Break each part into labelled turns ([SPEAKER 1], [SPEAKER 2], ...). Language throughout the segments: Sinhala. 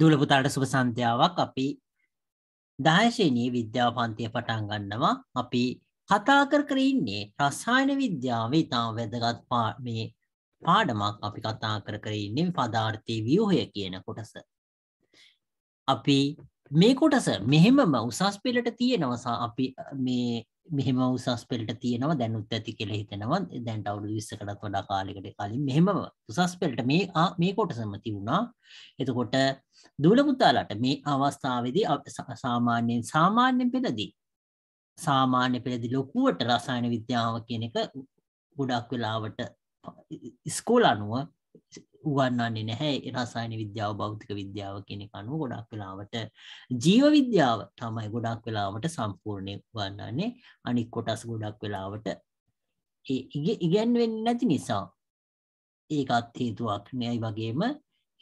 [SPEAKER 1] දූලපුතාට සුභ සන්ධ්‍යාවක් අපි දායශයනී විද්‍යා
[SPEAKER 2] පන්තිය පටන් ගන්නවා අපි කතා කර කර ඉන්නේ රසායන විද්‍යාව ඉතාම වැදගත් මේ පාඩමක් අපි කතා කර කර ඉන්නේ පදාර්ථයේ ව්‍යුහය කියන කොටස. අපි මේ කොටස මෙහෙමම උසස් පෙළට තියෙනවසා අපි මේ මෙහෙම උසස් පෙළට තියෙනවා දැනුත් ඇති කියලා හිතෙනවා දැන්ට අවුරුදු 20කටත් වඩා කාලයකට කලින් මෙහෙම උසස් පෙළට මේ මේ කොටසම තිබුණා එතකොට දුවල පුතාලාට මේ අවස්ථාවේදී සාමාන්‍යයෙන් සාමාන්‍යයෙන් පෙළදී සාමාන්‍ය පෙළදී ලොකුවට රසායන විද්‍යාව කියන එක ගොඩක් වෙලාවට ස්කෝල අනුව උගන්වන්නේ නැහැ රසායන විද්‍යාව භෞතික විද්‍යාව කෙනෙක් අනුව ගොඩක් වෙලාවට ජීව විද්‍යාව තමයි ගොඩක් වෙලාවට සම්පූර්ණය උගන්නන්නේ අනික් කොටස් ගොඩක් වෙලාවට ඒ ඉගැන්වෙන්නේ නැති නිසා ඒකත් හේතුවක් නෑයි වගේම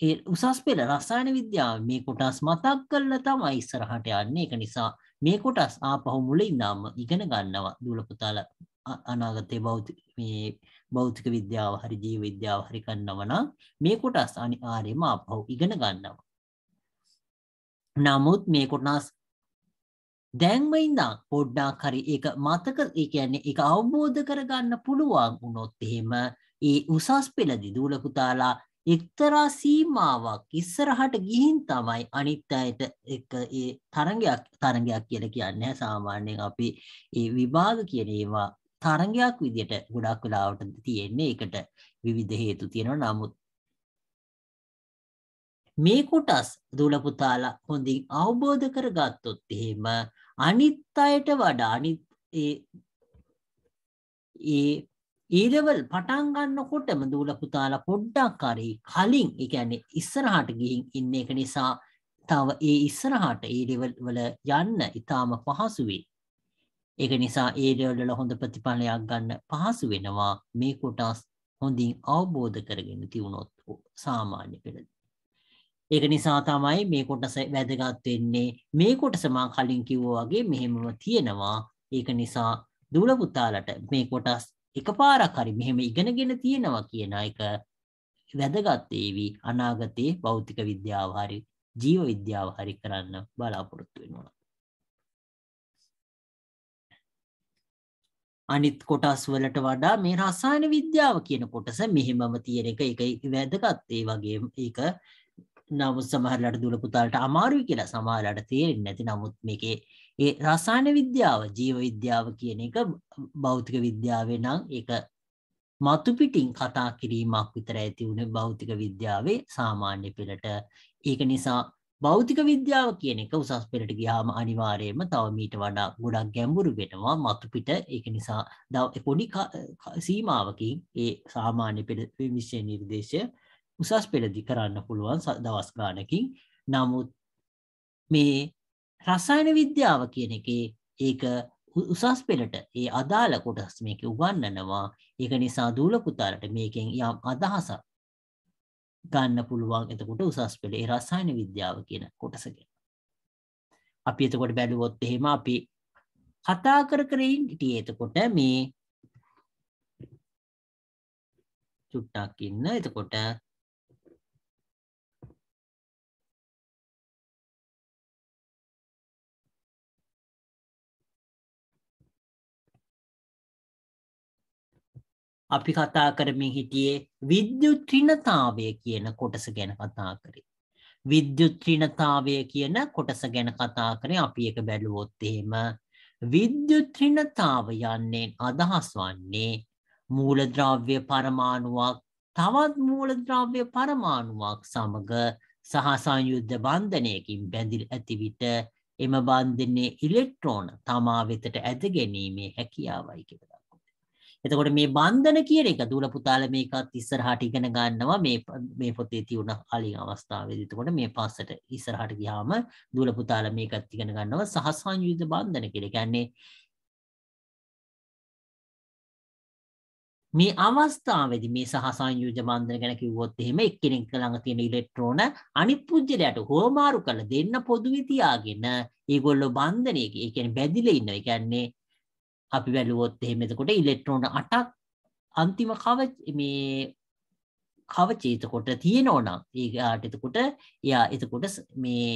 [SPEAKER 2] ඒ උසස් පෙළ රසායන විද්‍යාව මේ කොටස් මතක් කරලා තමයි ඉස්සරහට යන්නේ ඒක නිසා මේ කොටස් ආපහු මුලින්ම ඉගෙන ගන්නවා දුවල පුතාලා අනාගතයේ භෞතික මේ භෞතික විද්‍යාව හරි ජීව විද්‍යාව හරි ගන්නව නම් මේ කොටස් අනිවාර්යයෙන්ම ආපහු ඉගෙන ගන්නවා. නමුත් මේ කොටස් දැන්ම ඉඳන් පොඩ්ඩක් හරි ඒක මතක ඒ කියන්නේ ඒක අවබෝධ කරගන්න පුළුවන් වුණොත් එහෙම ඒ උසස් පෙළදී දූලකුතාලා එක්තරා සීමාවක් ඉස්සරහට ගිහින් තමයි අනිත් අයට එක ඒ තරගයක් තරගයක් කියලා කියන්නේ සාමාන්‍යයෙන් අපි ඒ විභාග කියන ඒවා තරගයක් විදියට ගොඩක් වෙලාවට තියෙන්නේ එකට විවිධ හේතු තියෙනවා නමුත් මේ කොටස් දුලපුතාලා හොඳින් අවබෝධ කරගත්තොත් එහෙම අනිත් අයට වඩා අනිත් ඒ ඒ ඊලෙවල් පටන් ගන්නකොටම දුලපුතාලා පොඩ්ඩක් හරි කලින් ඒ කියන්නේ ඉස්සරහට ගිහින් ඉන්න එක නිසා තව ඒ ඉස්සරහට ඊලෙවල් වල යන්න ඊටාම පහසු වෙයි ඒක නිසා ඒ දේවල් හොඳ ප්‍රතිඵලයක් ගන්න පහසු වෙනවා මේ කොටස් හොඳින් අවබෝධ කරගෙන තියුණොත් සාමාන්‍ය පෙළදී. ඒක නිසා තමයි මේ කොටස වැදගත් වෙන්නේ. මේ කොටස මා කලින් කිව්වා වගේ මෙහෙමම තියෙනවා. ඒක නිසා දුල පුතාලට මේ කොටස් එකපාරක් හරි මෙහෙම ඉගෙනගෙන තියෙනවා කියන එක වැදගත් වේවි අනාගතයේ භෞතික විද්‍යාව හරි ජීව විද්‍යාව හරි කරන්න බලාපොරොත්තු වෙනවා. අනිත් කොටස් වලට වඩා මේ රසායන විද්‍යාව කියන කොටස මෙහෙමම තියෙන එක එක වැදගත් ඒ වගේ ඒක නමුත් සමහරලට දුල පුතාලට අමාරුයි කියලා සමහරලට තේරෙන්නේ නැති නමුත් මේකේ ඒ රසායන විද්‍යාව ජීව විද්‍යාව කියන එක භෞතික විද්‍යාවේ නම් ඒක මතු පිටින් කතා කිරීමක් විතරයි තිබුණේ භෞතික විද්‍යාවේ සාමාන්‍ය පෙළට ඒක නිසා භෞතික විද්‍යාව කියන එක උසස් පෙළට ගියාම අනිවාර්යයෙන්ම තව මීට වඩා ගොඩක් ගැඹුරු වෙනවා මතුපිට ඒක නිසා පොඩි සීමාවකින් ඒ සාමාන්‍ය පෙළ විශ්ෂය නිර්දේශය උසස් පෙළදි කරන්න පුළුවන් දවස් ගානකින් නමුත් මේ රසායන විද්‍යාව කියන එක ඒක උසස් පෙළට ඒ අදාළ කොටස් මේක උගන්නනවා ඒක නිසා දූල පුතාලට මේකෙන් යම් අදහසක් ගන්න පුළුවන් එතකොට උසස් පෙළ ඒ රසායන විද්‍යාව කියන කොටසගෙන. අපි එතකොට බැලුවොත් එහෙම අපි කතා කර කරින් හිටිය එතකොට මේ
[SPEAKER 1] චුට්ටක් ඉන්න එතකොට අපි
[SPEAKER 2] කතා කරමින් හිටියේ විද්‍යුත්‍රිණතාවය කියන කොටස ගැන කතා කරේ. විද්‍යුත්‍රිණතාවය කියන කොටස ගැන කතා කරේ අපි එක බැලුවොත් එහෙම විද්‍යුත්‍රිණතාව යන්නේ අදහස් වන්නේ මූලද්‍රව්‍ය පරමාණුවක් තවත් මූලද්‍රව්‍ය පරමාණුවක් සමග සහ සංයුද්ධ බන්ධනයකින් බැඳිල් ඇති විට එම බන්ධනයේ ඉලෙක්ට්‍රෝන තමා වෙතට ඇද ගැනීමේ හැකියාවයි කියලා. එතකොට මේ බන්ධන කියන එක දූල පුතාල මේකත් ඉස්සරහට ඉගෙන ගන්නවා මේ මේ පොතේ තියුණ අලින් අවස්ථාවේදී. එතකොට මේ පස්සට ඉස්සරහට ගියාම දූල පුතාල මේකත් ඉගෙන ගන්නවා සහසංයුත බන්ධන කියලා. කියන්නේ මේ අවස්ථාවේදී මේ සහ සංයෝජ බන්ධන ගැන කිව්වොත් එහෙම එක්කෙනෙක් ළඟ තියෙන ඉලෙක්ට්‍රෝන අනිත් පුද්ගලයාට හොමාරු කරලා දෙන්න පොදුවේ තියාගෙන ඒගොල්ලෝ බන්ධනයේ ඒ කියන්නේ බැඳිලා ඉන්නවා. ඒ කියන්නේ අපි වැලුවොත් එහෙම එතකොට ඉලෙක්ට්‍රෝන 8ක් අන්තිම කව මේ කවචේ එතකොට තියෙනවා නම් ඒකට එතකොට එයා එතකොට මේ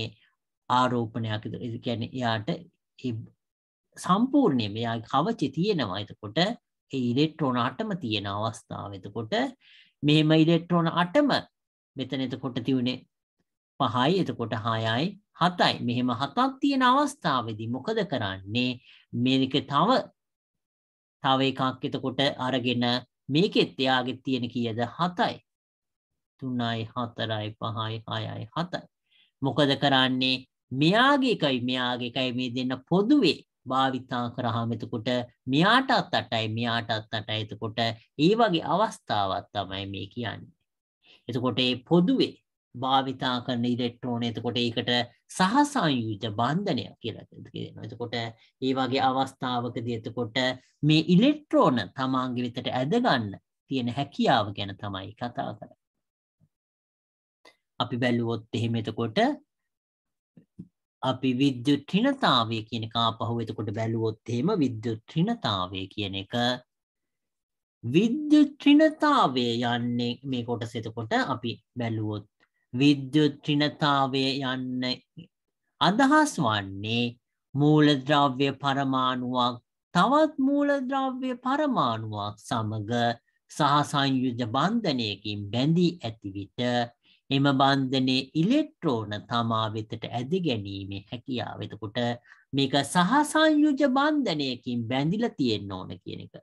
[SPEAKER 2] ආරෝපණයක් කියන්නේ එයාට සම්පූර්ණයෙන් මෙයාගේ කවචේ තියෙනවා එතකොට ඒ ඉලෙක්ට්‍රෝන 8ම තියෙන අවස්ථාව එතකොට මෙහෙම ඉලෙක්ට්‍රෝන 8ම මෙතන එතකොට තියුනේ 5යි එතකොට 6යි 7යි මෙහෙම 7ක් තියෙන අවස්ථාවේදී මොකද කරන්නේ මේක තව තව එකක් එතකොට අරගෙන මේකෙත් එයාගේ තියෙන කීයද 7යි. 3යි 4යි 5යි 6යි 7යි. මොකද කරන්නේ මෙයාගේ එකයි මෙයාගේ එකයි මේ දෙන්න පොදුවේ භාවිතා කරාම එතකොට මෙයාටත් 8යි මෙයාටත් 8යි එතකොට ඒ වගේ අවස්ථාවක් තමයි මේ කියන්නේ. එතකොට මේ පොදුවේ භාවිතා කරන ඉලෙක්ට්‍රෝන එතකොට ඒකට සහසංයුජ බන්ධනයක් කියලා කියනවා. එතකොට ඒ වගේ අවස්ථාවකදී එතකොට මේ ඉලෙක්ට්‍රෝන තමාගේ විතට ඇදගන්න තියෙන හැකියාව ගැන තමයි කතා කරන්නේ. අපි බැලුවොත් එහෙම එතකොට අපි විද්‍යුත් ත්‍රිණතාවය කියන එක ආපහු එතකොට බැලුවොත් එහෙම විද්‍යුත් ත්‍රිණතාවය කියන එක විද්‍යුත් ත්‍රිණතාවය යන්නේ මේ කොටස එතකොට අපි බැලුවොත් විද්‍යුත්්‍රිනතාවය යන්න අදහස් වන්නේ මූලද්‍රව්‍ය පරමාණුවක් තවත් මූලද්‍රව්‍ය පරමාණුවක් සමග සහසංයුජ බන්ධනයකින් බැඳී ඇතිවිට එම බන්ධනය ඉලෙක්ට්‍රෝන තමා වෙතට ඇදි ගැනීමේ හැකියාව වෙතකොට මේක සහසංයුජ බන්ධනයකින් බැඳිල තියෙන්න ඕන කියන එක.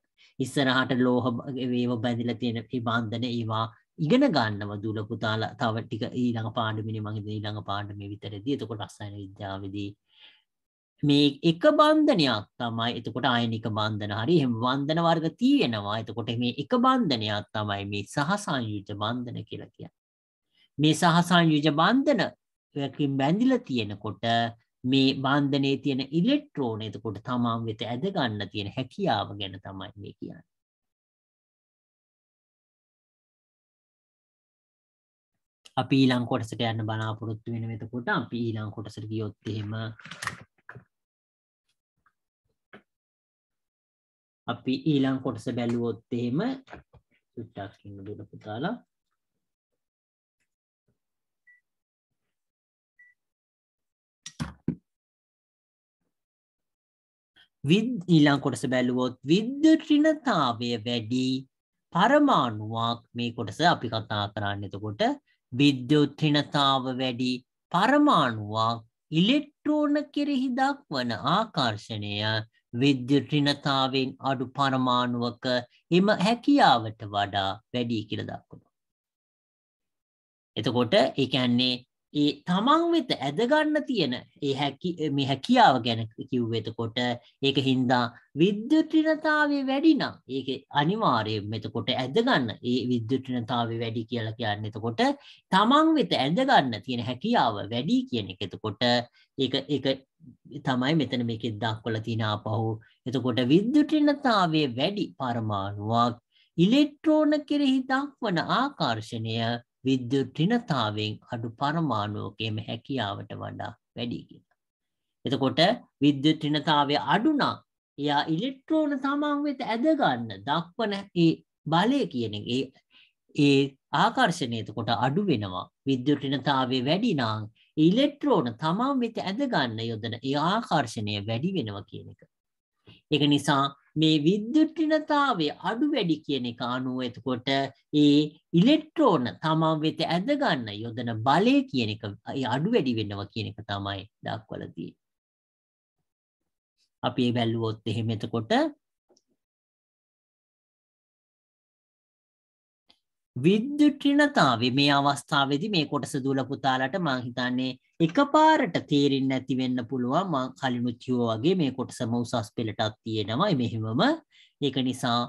[SPEAKER 2] ඉස්සරහට ලෝහ ඒව බැඳිල තියෙන බන්ධන ඒවා ඉගෙන ගන්නව දුල පුතාල තව ටික ඊළඟ පාඩමිනි මහිද ඊළඟ පාඩම විතරදී එතකොට රස්සායන විද්‍යාවදී මේ එක බන්ධනයක් තමයි එතකොට ආයනික බන්ධන හරි එහෙම බන්ධන වර්ග තියෙනවා එතකොට මේ එක බන්ධනයක් තමයි මේ සහසංයුජ බන්ධන කියලා කියන්නේ මේ සහසංයුජ බන්ධනකින් බැඳිලා තියෙනකොට මේ බන්ධනයේ තියෙන ඉලෙක්ට්‍රෝන එතකොට
[SPEAKER 1] තමන් වෙත ඇද ගන්න තියෙන හැකියාව ගැන තමයි මේ කියන්නේ අපි ඊළං කොටසට යන්න බලාපොරොත්තු වෙන වෙතකොට අපි ඊළං කොටසට ගියොත් එහෙම
[SPEAKER 2] අපි ඊළං කොටස බැලුවොත් එහෙම සුට්ටක්
[SPEAKER 1] ඉන්න දුර පුතාලා
[SPEAKER 2] විද් ඊළං කොටස බැලුවොත් විද්ද ට්‍රිනතාවය වැඩි පරමාණුවක් මේ කොටස අපි කතා කරන්න එතකොට විද්‍යුත් ඍණතාව වැඩි පරමාණුවක් ඉලෙක්ට්‍රෝන කෙරෙහි දක්වන ආකර්ෂණය විද්‍යුත් ඍණතාවෙන් අඩු පරමාණුවක එම හැකියාවට වඩා වැඩි කියලා දක්වනවා. එතකොට ඒ කියන්නේ ඒ තමන් වෙත ඇදගන්න තියෙන ඒ හැකි හැකියාව ගැන කිව්වෙතකොට ඒක හින්දා විද්‍යුටිනතාවේ වැඩිනම් ඒක අනිවාරයෙන් මෙතකොට ඇදගන්න ඒ විද්‍යුටිනතාවේ වැඩි කියලා කියන්න එතකොට තමන් වෙත ඇඳගන්න තියෙන හැකියාව වැඩි කියන එක එතකොට ඒ එක තමයි මෙතන මේක දක්වල තිනා පහු එතකොට විද්‍යුටිනතාවේ වැඩි පරමාණුවක් ඉලෙක්ට්‍රෝන කෙරෙහි දක්වන ආකර්ශණය විද්‍යුත් ඍණතාවයෙන් අඩු පරමාණුකයේම හැකියාවට වඩා වැඩි කියලා. එතකොට විද්‍යුත් ඍණතාවය අඩු නම් එයා ඉලෙක්ට්‍රෝන තමන් වෙත ඇද ගන්න දක්වන ඒ බලය කියන ඒ ඒ ආකර්ෂණය එතකොට අඩු වෙනවා. විද්‍යුත් ඍණතාවය වැඩි නම් ඉලෙක්ට්‍රෝන තමන් වෙත ඇද ගන්න යොදන ඒ ආකර්ෂණය වැඩි වෙනවා කියන එක. ඒක නිසා මේ විද්‍යුත්්‍රිනතාවේ අඩු වැඩි කියන එක අනුව එතකොට ඒ ඉලෙක්ට්‍රෝන තමන් වෙත ඇදගන්න යොදන බලය කියන එක
[SPEAKER 1] අඩු වැඩි වෙනවා කියන එක තමයි දක්වලදී. අපි බැල්ලුවොත් එහෙම එතකොට
[SPEAKER 2] විද්‍යුත්්‍රිනතාවේ මේ අවස්ථාවේදී මේ කොටස දූල පුතාලට මං හිතන්නේ එකපාරට තේරෙන්නේ නැති වෙන්න පුළුවන් මං කලිනුත් කිව්වා වගේ මේ කොටසම උසස් පෙළටක් තියෙනවා මෙහෙමම ඒක නිසා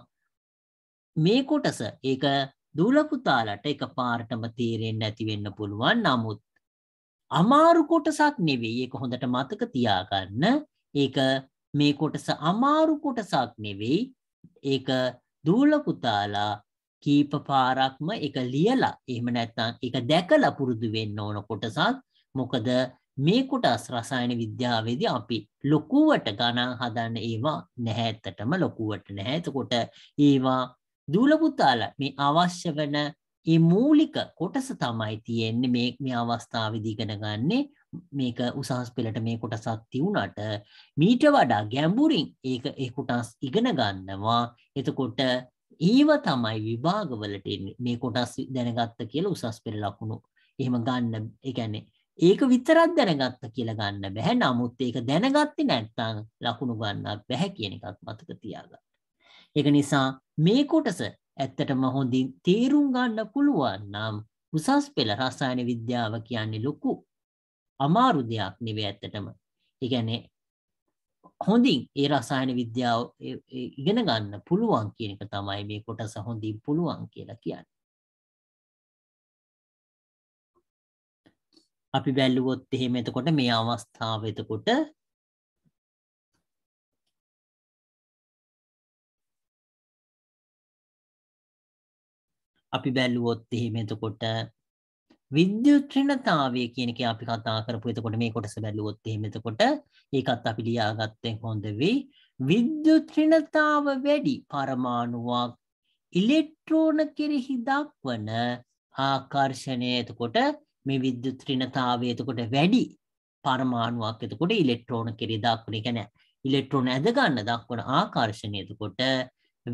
[SPEAKER 2] මේ කොටස ඒක දූල පුතාලට එකපාරටම තේරෙන්නේ නැති වෙන්න පුළුවන් නමුත් අමාරු කොටසක් නෙවෙයි ඒක හොඳට මතක තියාගන්න ඒක මේ කොටස අමාරු කොටසක් නෙවෙයි ඒක දූල පුතාලා කීප පාරක්ම එක ලියලා එහෙම නැත්නම් ඒක දැකලා පුරුදු වෙන්න ඕන කොටසක් මොකද මේ කොටස් රසායන විද්‍යාවේදී අපි ලොකුවට ගණන් හදන්න ඒවා නැහැ ඇත්තටම ලොකුවට නැහැ. එතකොට ඒවා දූල පුතාලා මේ අවශ්‍ය වෙන ඒ මූලික කොටස තමයි තියෙන්නේ මේ මේ අවස්ථාවේදී ඉගෙන ගන්නේ මේක උසහස් පෙළට මේ කොටසක් තියුණාට මීට වඩා ගැඹුරින් ඒක ඒ කොටස් ඉගෙන ගන්නවා එතකොට ඊව තමයි විභාගවලට එන්නේ මේ කොටස් දැනගත්ත කියලා උසස් පෙළ ලකුණු එහෙම ගන්න ඒ කියන්නේ ඒක විතරක් දැනගත්ත කියලා ගන්න බැහැ. නමුත් ඒක දැනගත්තේ නැත්නම් ලකුණු ගන්නත් බැහැ කියන එකත් මතක තියාගන්න. ඒක නිසා මේ කොටස ඇත්තටම හොඳින් තේරුම් ගන්න පුළුවන් නම් උසස් පෙළ රසායන විද්‍යාව කියන්නේ ලොකු අමාරු දෙයක් නෙවෙයි ඇත්තටම. ඒ කියන්නේ හොඳින් ඒ රසායන විද්‍යාව ඉගෙන ගන්න පුළුවන් කියන එක තමයි මේ කොටස හොඳින් පුළුවන්
[SPEAKER 1] කියලා කියන්නේ. අපි බැලුවොත් එහෙම එතකොට මේ අවස්ථාව එතකොට අපි බැලුවොත් එහෙම එතකොට විද්‍යුත් ඍණතාවය කියන
[SPEAKER 2] එක අපි කතා කරපු එතකොට මේ කොටස බැලුවොත් එහෙම එතකොට ඒකත් අපි ලියාගත්තෙන් හොඳ වෙයි විද්‍යුත් ඍණතාව වැඩි පරමාණුවක් ඉලෙක්ට්‍රෝන කෙරෙහි දක්වන ආකර්ෂණය එතකොට මේ විද්‍යුත් ඍණතාවය එතකොට වැඩි පරමාණුවක් එතකොට ඉලෙක්ට්‍රෝන කෙරේ දක්වන එක නෑ ඉලෙක්ට්‍රෝන ඇද ගන්න දක්වන ආකර්ෂණය එතකොට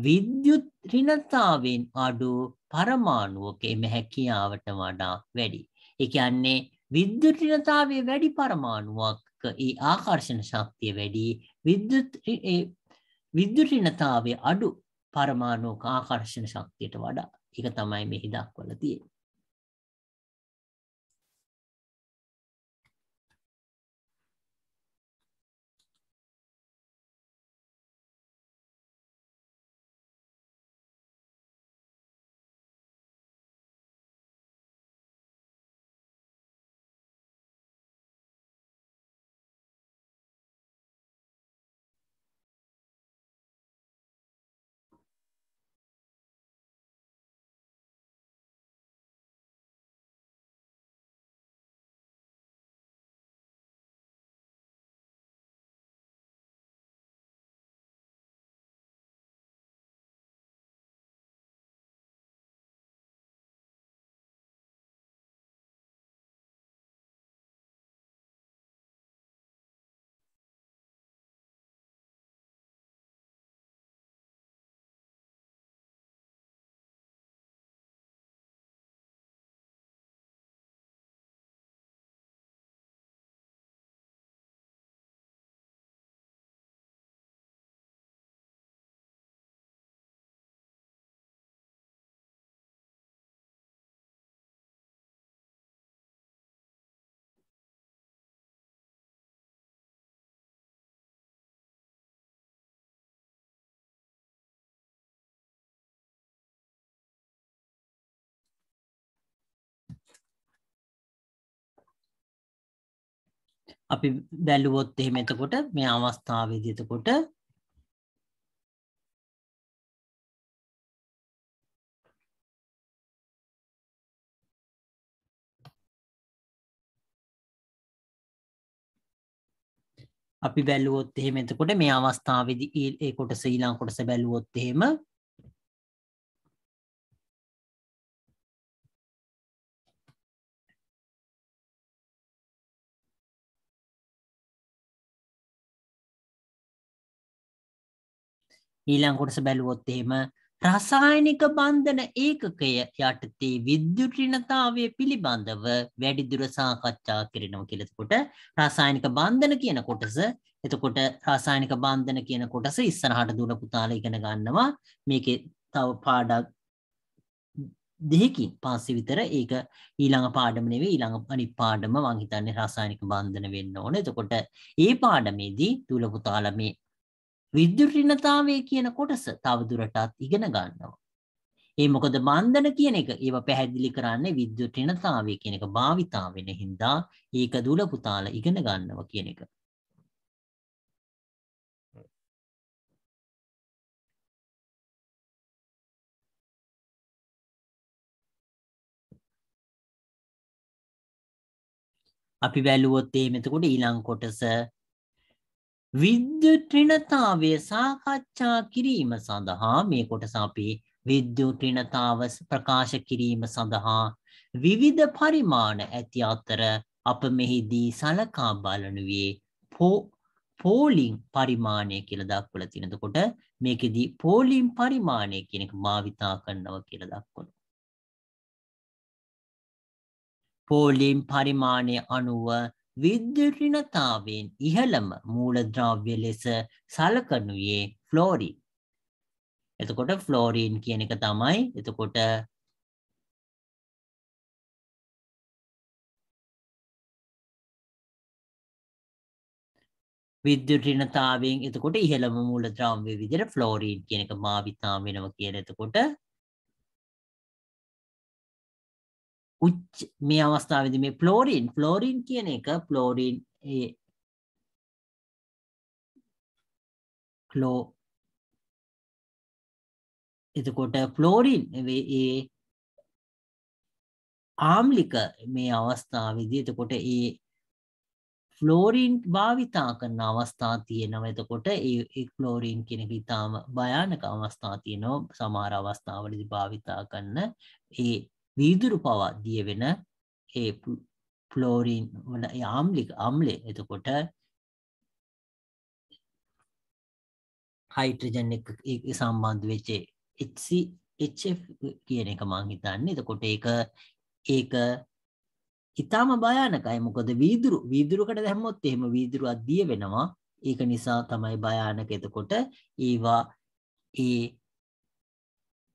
[SPEAKER 2] විද්‍යුත් ඍණතාවෙන් අඩු පරමාණුවකේ හැකියාවට වඩා වැඩි. ඒ කියන්නේ විද්‍යුත් ඍණතාවයේ වැඩි පරමාණුවක් ඒ ආකර්ෂණ ශක්තිය වැඩි විද්‍යුත් ඒ විද්‍යුත් ඍණතාවයේ අඩු පරමාණුක ආකර්ෂණ ශක්තියට වඩා.
[SPEAKER 1] ඒක තමයි මෙහි දක්වලා තියෙන්නේ. අපි බැලුවොත් එහෙම එතකොට මේ අවස්ථාවේදී එතකොට අපි බැලුවොත් එහෙම එතකොට මේ අවස්ථාවේදී ඒ කොටස ඊළඟ කොටස බැලුවොත් එහෙම ඊළං කොටස බැලුවොත් එහෙම රසායනික බන්ධන
[SPEAKER 2] ඒකකය යටතේ විද්‍යුටිනතාවය පිළිබඳව වැඩිදුර සාකච්ඡා කරනවා කියලකොට රසායනික බන්ධන කියන කොටස එතකොට රසායනික බන්ධන කියන කොටස ඉස්සරහට දුර පුතාල ඉගෙන ගන්නවා මේක තව පාඩක් දෙහකින් පස්සෙ විතර ඒක ඊළඟ පාඩම නෙවෙයි ඊළඟ අනිත් පාඩම මං හිතන්නේ රසායනික බන්ධන වෙන්න ඕනේ. එතකොට ඒ පාඩමේදී දුල පුතාලා මේ විදුරිණතාවය කියන කොටස තවදුරටත් ඉගෙන ගන්නවා. ඒ මොකද බන්ධන කියන එක ඒව පැහැදිලි කරන්නේ විද්‍යුත්‍රිණතාවය කියන එක භාවිතා වෙන හින්දා
[SPEAKER 1] ඒක දුල පුතාල ඉගෙන ගන්නවා කියන එක. අපි බැලුවොත් මේ මෙතකොට ඊළඟ කොටස විද්‍යුත්‍රිණතාවය
[SPEAKER 2] සාකච්ඡා කිරීම සඳහා මේ කොටස අපි විද්‍යුත්‍රිණතාව ප්‍රකාශ කිරීම සඳහා විවිධ පරිමාණ ඇති අතර අප මෙහිදී සලකා බලනුයේ පෝලිං පරිමාණය කියලා දක්වලා තිනකොට මේකෙදී පෝලිං පරිමාණය කියන එක භාවිතා කරනවා කියලා දක්වනවා. පෝලිං පරිමාණය අනුව විද්‍යුරිණතාවයෙන් ඉහළම මූලද්‍රව්‍ය ලෙස
[SPEAKER 1] සලකනුයේ ෆ්ලෝරින්. එතකොට ෆ්ලෝරීන් කියන එක තමයි එතකොට විද්‍යුරිණතාවයෙන් එතකොට ඉහළම
[SPEAKER 2] මූලද්‍රව්‍ය විදිහට ෆ්ලෝරීන් කියන එක භාවිතා වෙනවා කියලා එතකොට
[SPEAKER 1] උච් මේ අවස්ථාවේදී මේ ෆ්ලෝරින් ෆ්ලෝරින් කියන එක ෆ්ලෝරින් ඒ ක්ලෝ එතකොට ෆ්ලෝරින් ඒ ආම්ලික මේ අවස්ථාවේදී එතකොට ඒ
[SPEAKER 2] ෆ්ලෝරින් භාවිතා කරන අවස්ථා තියෙනවා. එතකොට ඒ ෆ්ලෝරින් කියන එක ඊටාම භයානක අවස්ථා තියෙනවා. සමහර අවස්ථාවලදී භාවිතා කරන ඒ වීදුරු පවා දිය වෙන ඒ ෆ්ලෝරීන් වන ආම්ලික අම්ලේ එතකොට හයිට්‍රජන් එක සම්බන්ධ වෙච්චේ HF කියන එක මං හිතන්නේ එතකොට ඒක ඒක ඉතාම භයානකයි මොකද වීදුරු වීදුරුකට දැම්මොත් එහෙම වීදුරු අධිය වෙනවා ඒක නිසා තමයි භයානක එතකොට ඒවා ඒ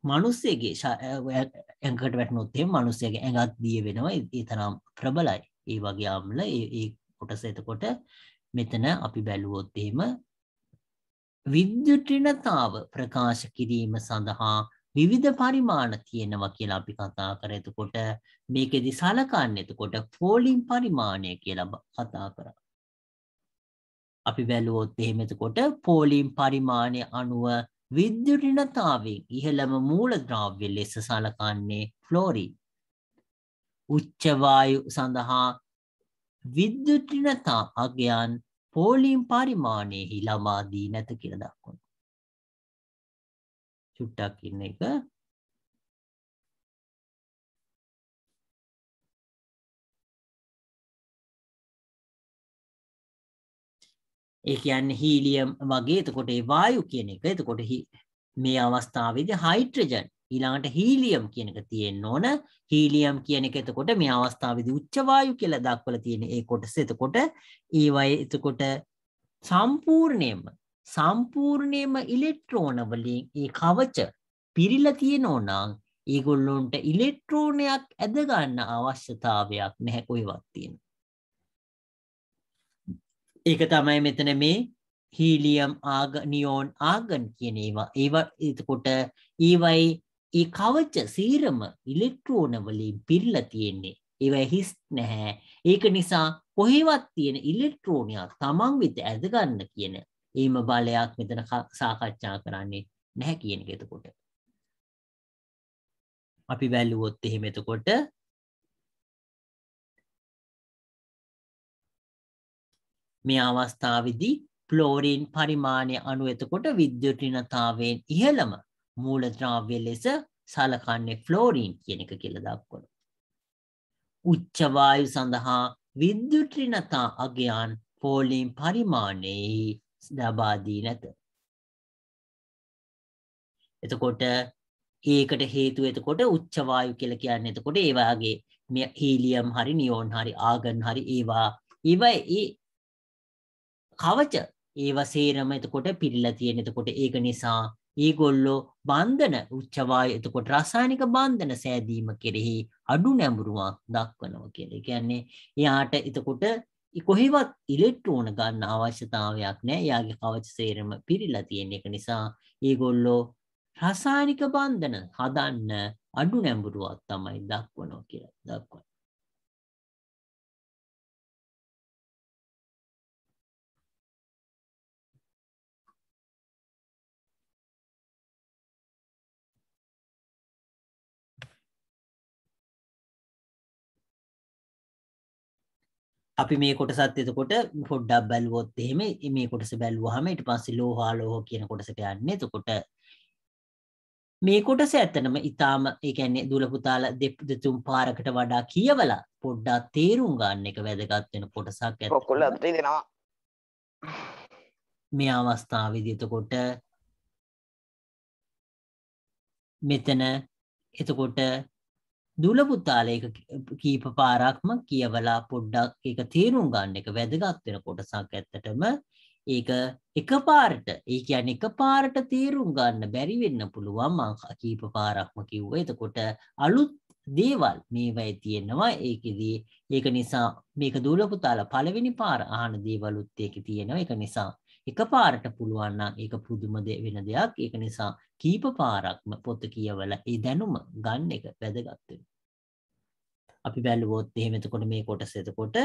[SPEAKER 2] මනුස්සයගේ ඇකට වැටනොත්තේ මනුස්සයගේ ඇඟත් දිය වෙනවා ඒතරම් ප්‍රබලයි ඒ වගේ අම්ල ඒ කොටස එතකොට මෙතන අපි බැලුවොත්තේම විද්‍යුට්‍රිනතාව ප්‍රකාශ කිරීම සඳහා විවිධ පරිමාණ තියෙනවා කියලා අපි කතා කර එතකොට මේකෙදි සලකන්න එතකොට ෆෝලිම් පරිමාණය කියලා කතා කරා. අපි බැලුවොත් එහෙම එතකොට ෆෝලිම් පරිමාණය අනුව විද්‍යුඩිනතාවෙන් ඉහළම මූලද්‍රව්‍ය ලෙස සලකන්නේ ෆ්ලෝරින්. උච්ච වායු සඳහා විද්‍යුඩිනතා අගයන් පෝලීන් පරිමාණයෙහි ළමා දී නැත කියලා
[SPEAKER 1] දක්වනවා. චුට්ටක් ඉන්න එක ඒ කියන්නේ හීලියම් වගේ එතකොට
[SPEAKER 2] ඒ වායු කියන එක. එතකොට මේ අවස්ථාවේදී හයිඩ්‍රජන් ඊළඟට හීලියම් කියන එක තියෙන්න ඕන. හීලියම් කියන එක එතකොට මේ අවස්ථාවේදී උච්ච වායු කියලා දක්වලා තියෙන ඒ කොටස. එතකොට ඒවයි එතකොට සම්පූර්ණයෙන්ම සම්පූර්ණයෙන්ම ඉලෙක්ට්‍රෝන වලින් ඒ කවච පිරිලා තියෙනෝ නම් ඒගොල්ලොන්ට ඉලෙක්ට්‍රෝනයක් ඇදගන්න අවශ්‍යතාවයක් නැහැ කොහෙවත් තියෙන. ඒක තමයි මෙතන මේ හීලියම් ආග නියෝන් ආගන් කියන ඒවා ඒවා එතකොට ඒවයි ඒ කවච සීරම ඉලෙක්ට්‍රෝන වලින් පිරලා තියෙන්නේ ඒවා හිස් නැහැ ඒක නිසා කොහෙවත් තියෙන ඉලෙක්ට්‍රෝනයක් Taman විත ඇද ගන්න කියන එහෙම බලයක් මෙතන
[SPEAKER 1] සාකච්ඡා කරන්නේ නැහැ කියන එක එතකොට අපි වැළුවොත් එහෙම එතකොට
[SPEAKER 2] මේ අවස්ථාවේදී ක්ලෝරින් පරිමාණය අනුව එතකොට විද්‍යුත් ඍණතාවයෙන් ඉහළම මූලද්‍රව්‍ය ලෙස සලකන්නේ ෆ්ලෝරින් කියන එක කියලා දක්වනවා. උච්ච වායු සඳහා විද්‍යුත් ඍණතා අගයන් පෝලින් පරිමාණයේ ලබා දී නැත. එතකොට ඒකට හේතුව එතකොට උච්ච වායු කියලා කියන්නේ එතකොට ඒ වාගේ හීලියම් හරි නියෝන් හරි ආගන් හරි ඒවා ඒවා ඒ කවච ඒව සේරම එතකොට පිරිලා තියෙන එතකොට ඒක නිසා ඒගොල්ලෝ බන්ධන උච්චවාය එතකොට රසායනික බන්ධන සෑදීම කෙරෙහි අඩු නැඹුරුවක් දක්වනවා කියලා. කියන්නේ එයාට එතකොට කොහෙවත් ඉලෙක්ට්‍රෝන ගන්න අවශ්‍යතාවයක් නැහැ. එයාගේ කවච සේරම පිරිලා තියෙන එක නිසා ඒගොල්ලෝ රසායනික බන්ධන හදන්න අඩු
[SPEAKER 1] නැඹුරුවක් තමයි දක්වනවා කියලා දක්වනවා.
[SPEAKER 2] අපි මේ කොටසත් එතකොට පොඩ්ඩක් බැලුවොත් එහෙම මේ කොටස බැලුවාම ඊට පස්සේ ලෝහා ලෝහ කියන කොටසට යන්නේ. එතකොට මේ කොටස ඇත්තනම ඊටාම ඒ කියන්නේ දුල පුතාලා දෙතුන් පාරකට වඩා කියවලා පොඩ්ඩක් තේරුම් ගන්න එක වැදගත් වෙන කොටසක්
[SPEAKER 1] ඇත්තට. ඔක්කොල්ල අතේ දෙනවා.
[SPEAKER 2] මේ අවස්ථාවේදී එතකොට මෙතන එතකොට දුලපුතාලයක කීප පාරක්ම කියවලා පොඩ්ඩක් එක තේරුම් ගන්න එක වැදගත් වෙන කොටසක් ඇත්තටම ඒක එක පාරට ඒ කියන්න එක පාරට තේරුම් ගන්න බැරිවෙන්න පුළුවන් මං කීප පාරක්ම කිව්ව එතකොට අලුත් දේවල් මේවයි තියෙනවා ඒකෙදී ඒක නිසා මේක දුලපුතාල පළවෙනි පාර ආන දේවලුත් ඒක තියෙනවා එක නිසා එකපාරට පුළුවන් නම් ඒක පුදුම වෙන දෙයක් ඒක නිසා කීප පාරක්ම පොත කියවලා ඒ දැනුම ගන්න එක වැදගත් අපි බැලුවොත් එහෙම එතකොට මේ කොටස එතකොට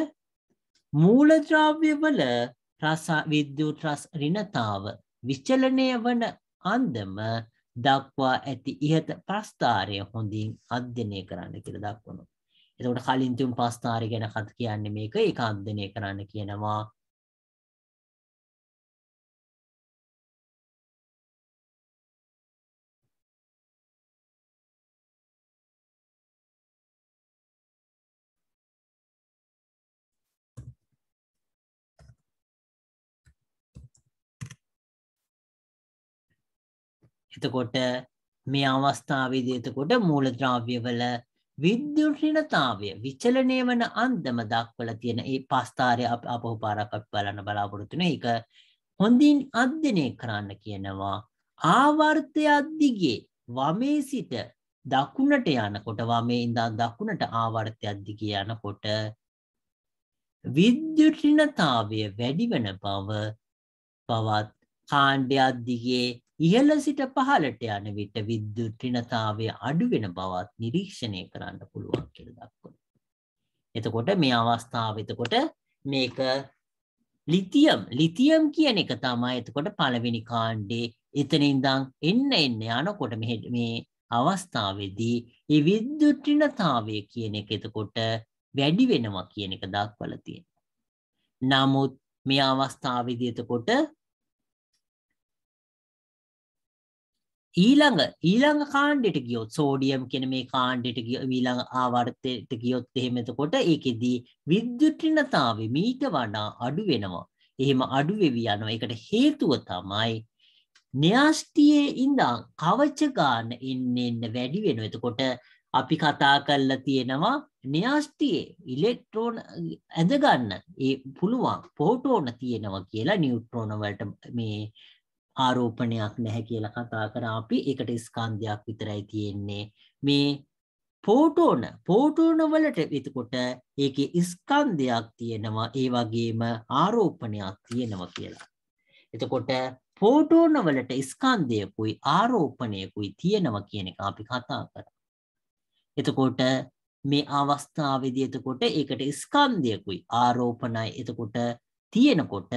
[SPEAKER 2] මූලද්‍රව්‍ය වල රස විද්‍යුත් රස ඍණතාව විචලනය වන අන්දම දක්වා ඇති ඉහත ප්‍රස්ථාරය හොඳින් අධ්‍යනය කරන්න කියල දක්වනු. එතකොට කලින් තුන් ප්‍රස්ථාරය ගැන කත කියන්නේ මේක එක
[SPEAKER 1] අධ්‍යනය කරන්න කියනවා එතකොට මේ අවස්ථාවේදී එතකොට
[SPEAKER 2] මූලද්‍රව්‍යවල විද්‍යුත්ඍණතාවය විචලණය වන අන්දම දක්වලා තියෙන ඒ පස්තරය අපහු පාරක් අපි බලන්න බලාපොරොත්තු වෙන එක හොඳින් අධ්‍යයනය කරන්න කියනවා ආවර්තය දිගේ වමේ සිට දකුණට යනකොට වමේ ඉඳන් දකුණට ආවර්තය දිගේ යනකොට විද්‍යුත්ඍණතාවය වැඩි වෙන බව පවත් කාණ්ඩයක් දිගේ ඉහළ සිට පහළට යන විට විද්‍යුත් ඍණතාවය අඩු වෙන බවත් නිරීක්ෂණය කරන්න පුළුවන් කියලා දක්වනවා. එතකොට මේ අවස්ථාව එතකොට මේක ලිතියම් ලිතියම් කියන එක තමයි එතකොට පළවෙනි කාණ්ඩේ එතන ඉඳන් එන්න එන්න යනකොට මේ මේ අවස්ථාවේදී මේ විද්‍යුත් ඍණතාවය කියන එක එතකොට වැඩි වෙනවා කියන එක දක්වලා තියෙනවා. නමුත් මේ අවස්ථාවේදී එතකොට ඊළඟ ඊළඟ කාණ්ඩෙට ගියොත් සෝඩියම් කියන මේ කාණ්ඩෙට ගිය ඊළඟ ආවර්තයට ගියොත් එහෙම එතකොට ඒකෙදී විද්‍යුත්්‍රිණතාවේ මීට වඩා අඩු වෙනවා. එහෙම අඩු වෙවි යනවා. ඒකට හේතුව තමයි න්‍යාස්තියේ ඉඳන් කවච ගන්න එන්න එන්න වැඩි වෙනවා. එතකොට අපි කතා කරලා තියෙනවා න්‍යාස්තියේ ඉලෙක්ට්‍රෝන ඇඳ ගන්න ඒ පුළුවන් පොටෝන තියෙනවා කියලා නිියුට්‍රෝන වලට මේ ආරෝපණයක් නැහැ කියලා කතා කරා අපි ඒකට ස්කන්ධයක් විතරයි තියෙන්නේ මේ පෝටෝන පෝටෝන වලට එතකොට ඒකේ ස්කන්ධයක් තියෙනවා ඒ වගේම ආරෝපණයක් තියෙනවා කියලා. එතකොට පෝටෝන වලට ස්කන්ධයකුයි ආරෝපණයකුයි තියෙනවා කියන එක අපි කතා කරා. එතකොට මේ අවස්ථාවේදී එතකොට ඒකට ස්කන්ධයකුයි ආරෝපණයි එතකොට තියෙනකොට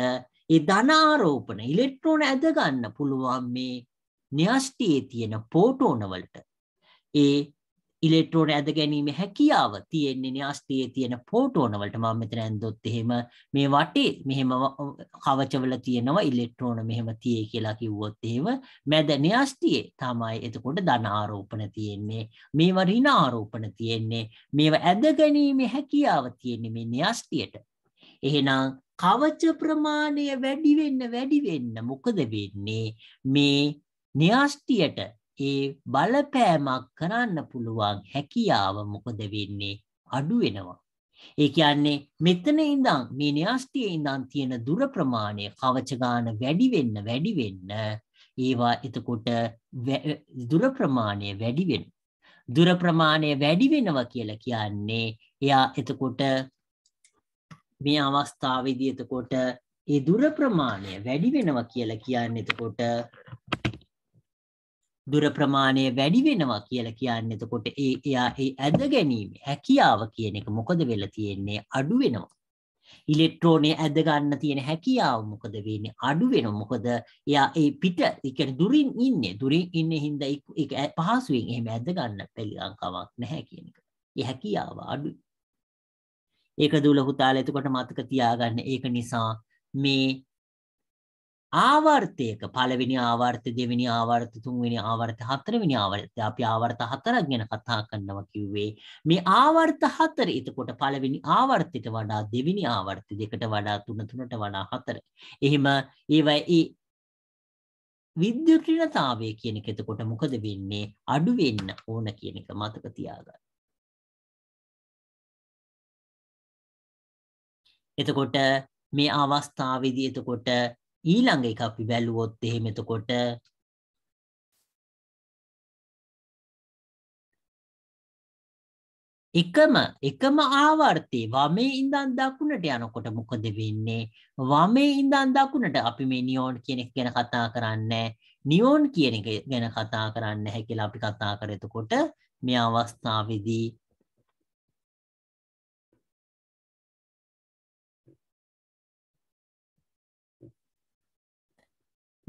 [SPEAKER 2] ඒ ධනාරෝපණ ඉලෙක්ට්‍රෝන ඇද ගන්න පුළුවන් මේ න්‍යෂ්ටියේ තියෙන පෝටෝන වලට. ඒ ඉලෙක්ට්‍රෝන ඇද ගැනීම හැකියාව තියෙන්නේ න්‍යෂ්ටියේ තියෙන පෝටෝන වලට. මම මෙතන ඇන්දොත් එහෙම මේ වටේ මෙහෙම කවචවල තියෙනවා ඉලෙක්ට්‍රෝන මෙහෙම තියේ කියලා කිව්වොත් එහෙම මැද න්‍යෂ්ටියේ තමයි එතකොට ධනාරෝපණ තියෙන්නේ. මේවා ඍණාරෝපණ තියෙන්නේ. මේවා ඇද ගැනීම හැකියාව තියෙන්නේ මේ න්‍යෂ්ටියට. එහෙනම් කවච ප්‍රමාණය වැඩි වෙන්න වැඩි වෙන්න මොකද වෙන්නේ මේ න්‍යාස්තියට ඒ බලපෑමක් කරන්න පුළුවන් හැකියාව මොකද වෙන්නේ අඩු වෙනවා. ඒ කියන්නේ මෙතන ඉඳන් මේ න්‍යාස්තියේ ඉඳන් තියෙන දුර ප්‍රමාණය කවච ගාන වැඩි වෙන්න වැඩි වෙන්න ඒවා එතකොට දුර ප්‍රමාණය වැඩි වෙනවා. දුර ප්‍රමාණය වැඩි වෙනවා කියලා කියන්නේ එයා එතකොට මේ අවස්ථාවේදී එතකොට ඒ දුර ප්‍රමාණය වැඩි වෙනවා කියලා කියන්නේ එතකොට දුර ප්‍රමාණය වැඩි වෙනවා කියලා කියන්නේ එතකොට ඒ එයා ඒ ඇද ගැනීම හැකියාව කියන එක මොකද වෙලා තියෙන්නේ අඩු වෙනවා. ඉලෙක්ට්‍රෝනේ ඇද ගන්න තියෙන හැකියාව මොකද වෙන්නේ අඩු වෙනවා මොකද එයා ඒ පිට ඒ කියන්නේ දුරින් ඉන්නේ දුරින් ඉන්නේ හින්දා ඒක පහසුවෙන් එහෙම ඇද ගන්න පිළිලංකාවක් නැහැ කියන එක. ඒ හැකියාව අඩුයි. ඒක දූල හුතාල එතකොට මතක තියාගන්න ඒක නිසා මේ ආවර්තයක පළවෙනි ආවර්ත දෙවෙනි ආවර්ත තුන්වෙනි ආවර්ත හතරවෙනි ආවර්ත අපි ආවර්ත හතරක් ගැන කතා කරනවා කිව්වේ මේ ආවර්ත හතර එතකොට පළවෙනි ආවර්තයට වඩා දෙවෙනි ආවර්ත දෙකට වඩා තුන තුනට වඩා හතර එහෙම ඒවා ඒ
[SPEAKER 1] විද්‍යුත් ඍණතාවය කියන එක එතකොට මොකද වෙන්නේ අඩු වෙන්න ඕන කියන එක මතක තියාගන්න එතකොට මේ අවස්ථාවේදී එතකොට ඊළඟ එක අපි බැලුවොත් එහෙම එතකොට එකම එකම ආවර්තයේ වමේ ඉඳන් දකුණට
[SPEAKER 2] යනකොට මොකද වෙන්නේ වමේ ඉඳන් දකුණට අපි මේ නියෝන් කියන එක ගැන කතා කරන්නේ නියෝන් කියන එක ගැන කතා කරන්න නැහැ කියලා අපි කතා කරේතකොට මේ
[SPEAKER 1] අවස්ථාවේදී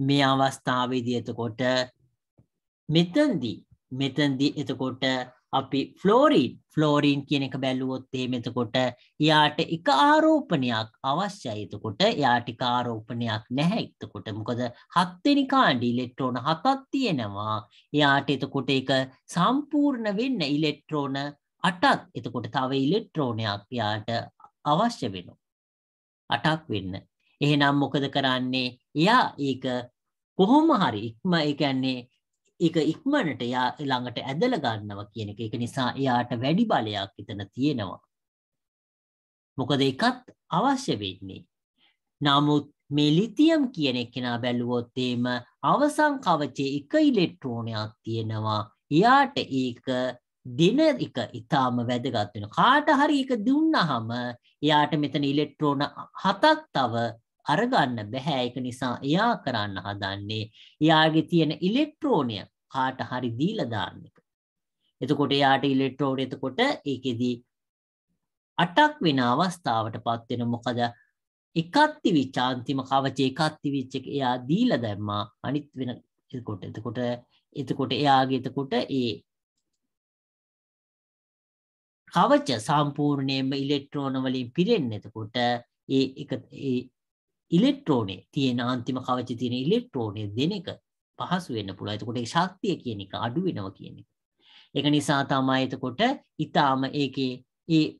[SPEAKER 1] මේ
[SPEAKER 2] අවස්ථාවේදී එතකොට මෙතන්දී මෙතන්දී එතකොට අපි ෆ්ලෝරීන් ෆ්ලෝරීන් කියන එක බැලුවොත් එහෙම එතකොට යාට එක ආරෝපණයක් අවශ්‍යයි එතකොට යාට එක ආරෝපණයක් නැහැ එතකොට මොකද හත් වෙනි කාණ්ඩේ ඉලෙක්ට්‍රෝන හතක් තියෙනවා යාට එතකොට ඒක සම්පූර්ණ වෙන්න ඉලෙක්ට්‍රෝන 8ක් එතකොට තව ඉලෙක්ට්‍රෝනයක් යාට අවශ්‍ය වෙනවා 8ක් වෙන්න එහෙනම් මොකද කරන්නේ එයා ඒක කොහොම හරි ඉක්ම ඒ කියන්නේ ඒක ඉක්මනට යා ළඟට ඇදලා ගන්නවා කියන එක. ඒක නිසා එයාට වැඩි බලයක් එතන තියෙනවා. මොකද ඒකත් අවශ්‍ය වෙන්නේ. නමුත් මේ ලිතියම් කියන එකේනා බැලුවොත් එීම අවසන් කවචයේ එක ඉලෙක්ට්‍රෝනයක් තියෙනවා. එයාට ඒක දෙන එක ඊටාම වැදගත් වෙනවා. කාට හරි ඒක දුන්නාම එයාට මෙතන ඉලෙක්ට්‍රෝන හතක් තව අරගන්න බැහැ ඒක නිසා එයා කරන්න හදන්නේ එයාගේ තියෙන ඉලෙක්ට්‍රෝනය කාට හරි දීලා දාන්න එක. එතකොට එයාට ඉලෙක්ට්‍රෝන එතකොට ඒකෙදී අටක් වෙන අවස්ථාවටපත් වෙන මොකද එකත්ති විච අන්තිම කවචේ එකත්ති විච් එක එයා දීලා දැම්මා අනිත් වෙන එතකොට එතකොට එතකොට එයාගේ එතකොට ඒ කවච සම්පූර්ණයෙන්ම ඉලෙක්ට්‍රෝන වලින් පිරෙන්නේ එතකොට ඒ එක ඒ ඉලෙක්ට්‍රෝනේ තියෙන අන්තිම කවච තියෙන ඉලෙක්ට්‍රෝනේ දෙන එක පහසු වෙන්න පුළුවන්. එතකොට ඒ ශක්තිය කියන එක අඩු වෙනවා කියන එක. ඒක නිසා තමයි එතකොට ඊටාම ඒකේ ඒ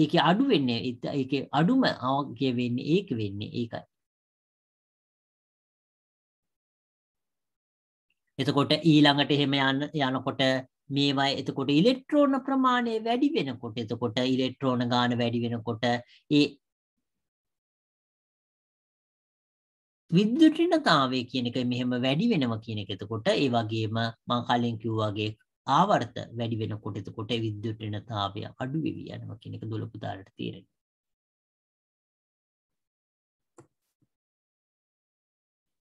[SPEAKER 2] ඒකේ අඩු වෙන්නේ ඒකේ අඩුම අවගේ වෙන්නේ ඒක වෙන්නේ ඒකයි. එතකොට ඊළඟට එහෙම යන යනකොට මේවා එතකොට ඉලෙක්ට්‍රෝන ප්‍රමාණය වැඩි වෙනකොට එතකොට ඉලෙක්ට්‍රෝන ගාන වැඩි වෙනකොට ඒ විද්‍යුතිනතාවය කියන එක මෙහෙම වැඩි වෙනවා කියන එක එතකොට ඒ වගේම මං කලින් කිව්වාගේ
[SPEAKER 1] ආවර්ත වැඩි වෙනකොට එතකොට විද්‍යුතිනතාවය අඩු වෙවි යනවා කියන එක දොළ පුතාලට තේරෙනවා.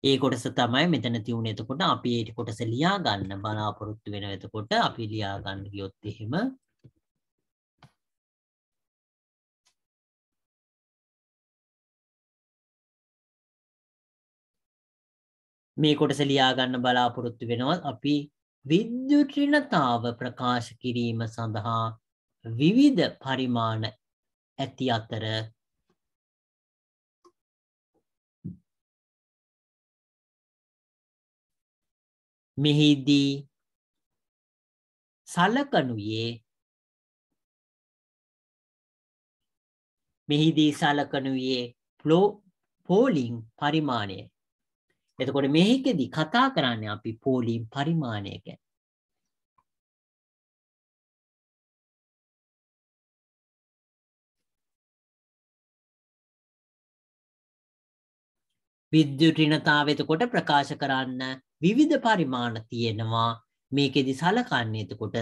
[SPEAKER 1] ඒ කොටස තමයි මෙතන තියුණේ එතකොට අපි ඒ කොටස ලියා ගන්න බලාපොරොත්තු වෙනවා එතකොට අපි ලියා ගන්න ගියොත් එහෙම මේ කොටස ලියාගන්න බලාපොරොත්තු වෙනවා අපි විද්‍යුත්‍රිනතාව
[SPEAKER 2] ප්‍රකාශ කිරීම සඳහා විවිධ පරිමාණ ඇති අතර
[SPEAKER 1] මෙහිදී සලකනුයේ
[SPEAKER 2] මෙහිදී සලකනුයේ පෝලිං පරිමාණය
[SPEAKER 1] එතකොට මේකෙදි කතා කරන්නේ අපි පෝලීන් පරිමාණය ගැන. විද්‍යුත් ඍණතාවය
[SPEAKER 2] එතකොට ප්‍රකාශ කරන්න විවිධ පරිමාණ තියෙනවා. මේකෙදි සලකන්නේ එතකොට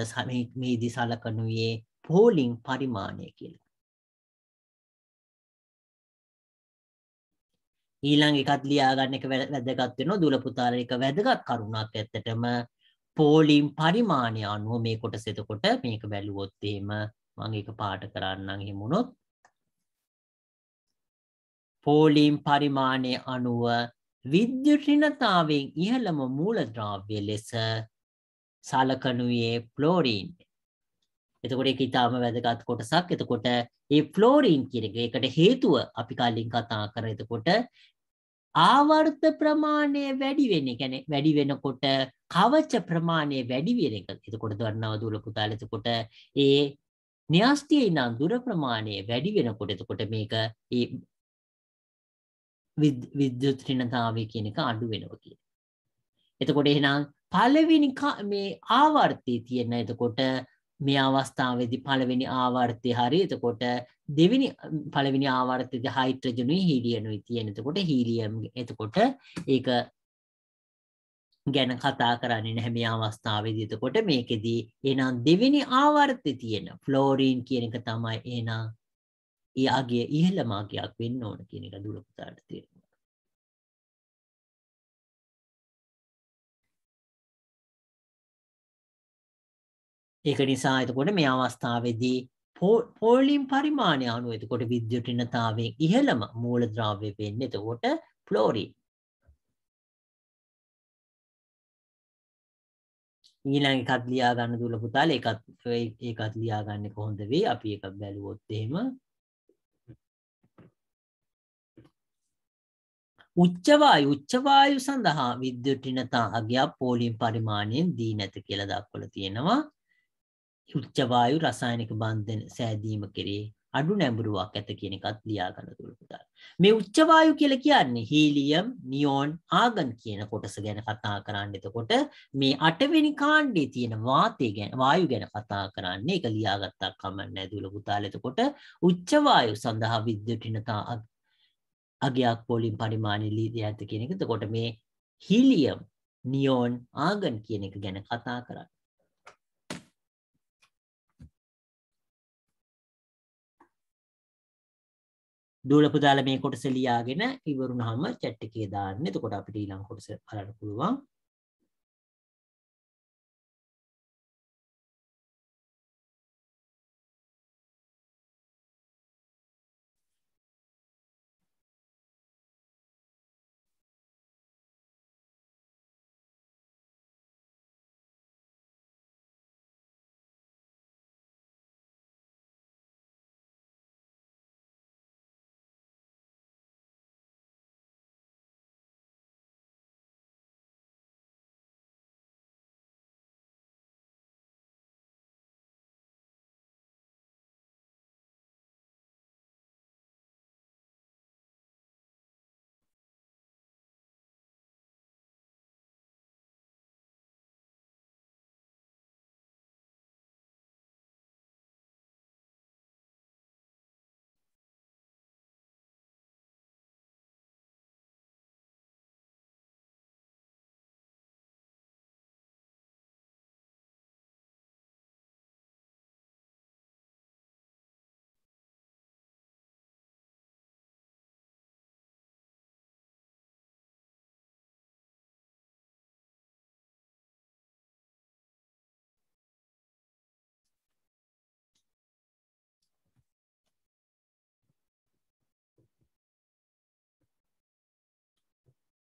[SPEAKER 2] මේදි සලකනුයේ පෝලිං පරිමාණය කියලා. ඊළං එකත් ලියාගන්න එක වැදගත්වෙන දුලපුතාල එක වැදගත් කරුණක් ඇත්තටම පෝලිම් පරිමාණය අනුව මේ කොට සෙතකොට මේක බැලුවොත්තේම මගේක පාට කරන්න හිමුණොත් පෝලීම් පරිමාණය අනුව විද්‍යෘණතාවෙන් ඉහළම මූලද්‍රාව්‍ය ලෙස සලකනුයේ ෆ්ලෝරීන් එතකොට එක ඉතාම වැදගත් කොටසක් එතකොට ඒ ෆ්ලෝරීන් කිරග එකට හේතුව අපි කලින් කතා කර එතකොට ආවර්ත ප්‍රමාණය වැඩි වෙන. ඒ කියන්නේ වැඩි වෙනකොට කවච ප්‍රමාණය වැඩි වෙන එක. එතකොට දන්නව දුර පුතාල එතකොට ඒ න්‍යාස්තියේ නම් දුර ප්‍රමාණය වැඩි වෙනකොට එතකොට මේක ඒ විද්‍යුත් ඍණතාවය කියන එක අඩු වෙනවා කියන. එතකොට එහෙනම් පළවෙනි මේ ආවර්තයේ තියෙන එතකොට මේ අවස්ථාවේදී පළවෙනි ආවර්තය හරි එතකොට දෙවෙනි පළවෙනි ආවර්තයේදී හයිඩ්‍රජනුයි හීලියනුයි තියෙන. එතකොට හීලියම් එතකොට ඒක ගැන කතා කරන්නේ නැහැ මේ අවස්ථාවේදී. එතකොට මේකෙදී එහෙනම් දෙවෙනි ආවර්තය තියෙන ෆ්ලෝරින් කියන එක තමයි එහෙනම් ඊයාගේ
[SPEAKER 1] ඉහළම අගයක් වෙන්න ඕන කියන එක දුර පුතාට තියෙනවා. ඒක නිසා එතකොට මේ අවස්ථාවේදී පෝලිම් පරිමාණය අනුව එතකොට
[SPEAKER 2] විද්‍යුටිනතාවෙන් ඉහළම මූලද්‍රව්‍ය වෙන්නේ එතකොට ෆ්ලෝරින්. ඊළඟ එකත් ලියා ගන්න දුල පුතාල ඒකත් ඒකත් ලියා ගන්න කොහොමද වෙයි අපි එකක් බැලුවොත් එහෙම උච්ච වායු උච්ච වායු සඳහා විද්‍යුටිනතා අගයක් පෝලිම් පරිමාණයෙන් දී නැත කියලා දක්වලා තියෙනවා ෘච්චවායු රසායනික බන්ධන සෑදීම කරේ අඩු නැඹුරුවක් ඇත කියන එකත් ලියාගන්න තුළපුතාල්. මේ උච්චවායු කියල කියන්නේ හීලියම් නියෝන් ආගන් කියන කොටස ගැන කතා කරන්න එතකොට මේ අටවෙනි කාණ්ඩේ තියෙන වාතය ගැන වායු ගැන කතා කරන්න එක ලියාගත්තා කමන්න ඇදුල පුතාල එතකොට උච්චවායු සඳහා විද්‍යටිනතා අගයක් පොලින් පරිමාණය ලීදී ඇත කියන එක තකොට මේ
[SPEAKER 1] හිලියම් නියෝන් ආගන් කියන එක ගැන කතා කරන්න. දූලපු දාලා මේ කොටස ලියාගෙන ඉවරුනහම chat එකේ දාන්න. එතකොට අපිට ඊළඟ කොටස බලන්න පුළුවන්.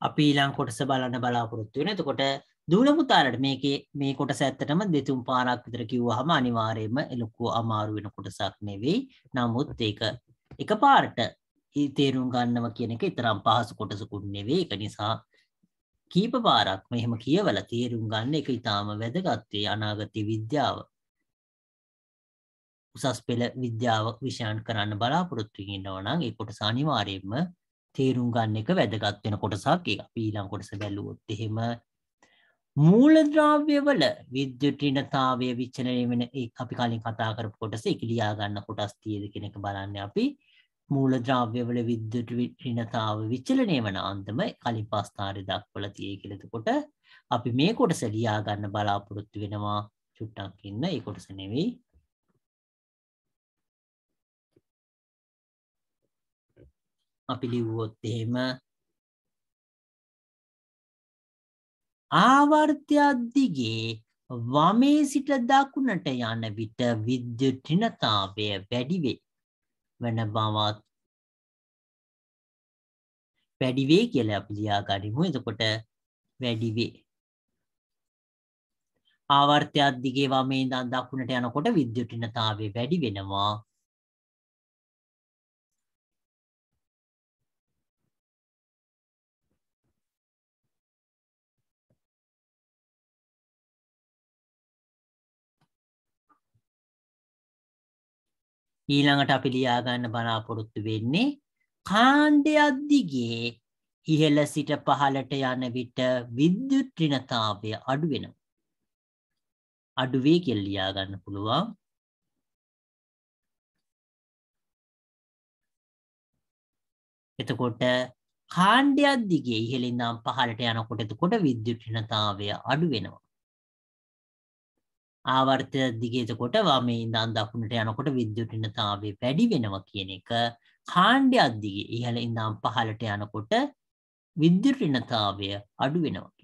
[SPEAKER 1] අපි ඊළං කොටස
[SPEAKER 2] බලන්න බලාපොරොත්තු වෙන එතකොට දූලමුතාලට මේක මේ කොටස ඇත්තටම දෙතුම් පාරක් විතර කිව්වහම අනිවාර්යයෙන්ම ලොකු අමාරු වෙන කොටසක් නෙවෙයි නමුත් ඒක එක පාරට තේරුම් ගන්නව කියන එක තරම් පහසු කොටසකුත් නෙවෙයි ඒක නිසා කීප පාරක් මෙහෙම කියවල තේරුම් ගන්න එක ඉතාම වැදගත්වේ අනාගතය විද්‍යාව උසස් පෙළ විද්‍යාව විෂයන් කරන්න බලාපොරොත්තු ඉන්නවනම් ඒ කොටස අනිවාර්යයෙන්ම තේරුම් ගන්න එක වැදගත් වෙන කොටසක් එක පීලම් කොටස බැලුවොත් එහෙම මූලද්‍රව්‍ය වල විද්‍යුටිනතාවය විච්චනය වෙන අපි කලින් කතා කර කොටස එක ලියා ගන්න කොටස් තියද කෙනෙක බලන්න අපි මූලද්‍රව්‍යවල විද්‍යුටිනතාව විච්චලනය වන අන්තම කලින් පස්ථාරය දක්වල තිය කෙලෙතකොට අපි මේ කොටස ලියා ගන්න බලාපොරොත්තු වෙනවා චුට්ටක් ඉන්න
[SPEAKER 1] ඒ කොටස නෙවෙයි අපි ලිව්වොත් එහෙම ආවර්තයක් දිගේ වමේ සිට දකුණට
[SPEAKER 2] යන විට විද්‍යුත් ඍණතාවය වැඩි වේ වෙන බවත් වැඩි වේ කියලා අපි ලියා ගනිමු. එතකොට වැඩි වේ. ආවර්තයක් දිගේ වමේ ඉඳන්
[SPEAKER 1] දකුණට යනකොට විද්‍යුත් ඍණතාවය වැඩි වෙනවා. ඊළඟට අපි ලියාගන්න බලාපොරොත්තු
[SPEAKER 2] වෙන්නේ කාණ්ඩයක් දිගේ ඉහළ සිට පහළට යන
[SPEAKER 1] විට විද්‍යුත් ඍණතාවය අඩු වෙනවා. අඩු වේ කියලා ලියාගන්න පුළුවන්. එතකොට කාණ්ඩයක් දිගේ ඉහළින් දම් පහළට
[SPEAKER 2] යනකොට එතකොට විද්‍යුත් ඍණතාවය අඩු වෙනවා. ආවර්තය දිගේතකොට වමේ ඉඳන් දකුණට යනකොට විද්‍යුටිනතාවේ වැඩි වෙනවා කියන එක
[SPEAKER 1] කාණ්ඩයක් දිගේ ඉහළ ඉඳම් පහලට යනකොට විද්‍යුටිනතාවය අඩු වෙනවා.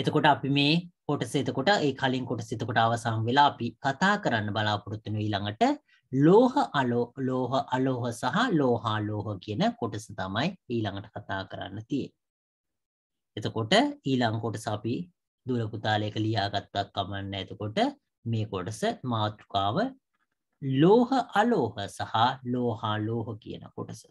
[SPEAKER 1] එතකොට අපි මේ
[SPEAKER 2] කොටස එතකොට ඒ කලින් කොටස එතකොට අවසන් වෙලා අපි කතා කරන්න බලාපොරොත්තු වෙන ඊළඟට ලෝහ අලෝ ලෝහ අලෝහ සහ ලෝහා ලෝහ කියන කොටස තමයි ඊළඟට කතා කරන්න තියෙන්නේ. එතකොට ඊළඟ කොටස අපි දුර පුතාලයක ලියාගත්තා කමන්න එතකොට මේ කොටස මාතෘකාව ලෝහ
[SPEAKER 1] අලෝහ සහ ලෝහා ලෝහ කියන කොටස.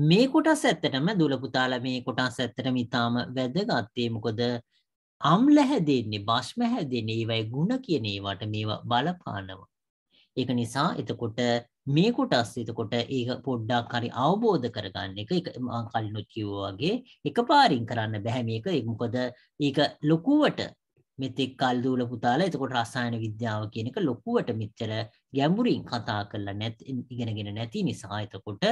[SPEAKER 1] මේ කොටස් ඇත්තටම
[SPEAKER 2] දුල පුතාලා මේ කොටස් ඇත්තටම ඊටාම වැදගත්ේ මොකද අම්ල හැදෙන්නේ බෂ්ම හැදෙන්නේ ඒවයි ಗುಣ කියන ඒවට මේවා බලපානවා ඒක නිසා එතකොට මේ කොටස් එතකොට ඒක පොඩ්ඩක් හරි අවබෝධ කරගන්න එක ඒක මම කලිනුත් කිව්වා වගේ එකපාරින් කරන්න බෑ මේක ඒක මොකද ඒක ලකුවට මෙතෙක් කල් දූල පුතාලා එතකොට රසායන විද්‍යාව කියන එක ලොකුවට මෙච්චර ගැඹුරින් කතා කරලා නැති ඉගෙනගෙන නැති නිසා එතකොට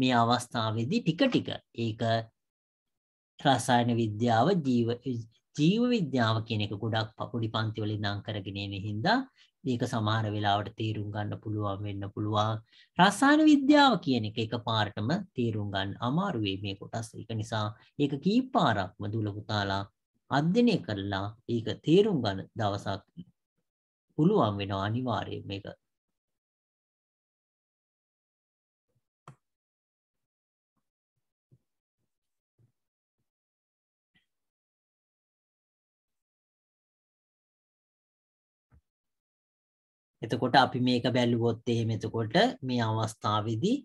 [SPEAKER 2] මේ අවස්ථාවේදී ටික ටික ඒක රසායන විද්‍යාව ජීව ජීව විද්‍යාව කියන එක ගොඩක් පොඩි පන්තිවල ඉඳන් කරගෙන එන හින්දා මේක සමහර වෙලාවට තීරුම් ගන්න පුළුවන් වෙන්න පුළුවන් රසායන විද්‍යාව කියන එක එකපාරටම තීරුම් ගන්න අමාරු වෙයි මේ කොටස් ඒක නිසා ඒක කීපාරක්ම දුල පුතාලා අධ්‍යයනය කරලා ඒක
[SPEAKER 1] තේරුම් ගන්න දවසක් පුළුවන් වෙනවා අනිවාර්යයෙන් මේක එතකොට අපි මේක බැලුවොත් එහෙම එතකොට මේ අවස්ථාවේදී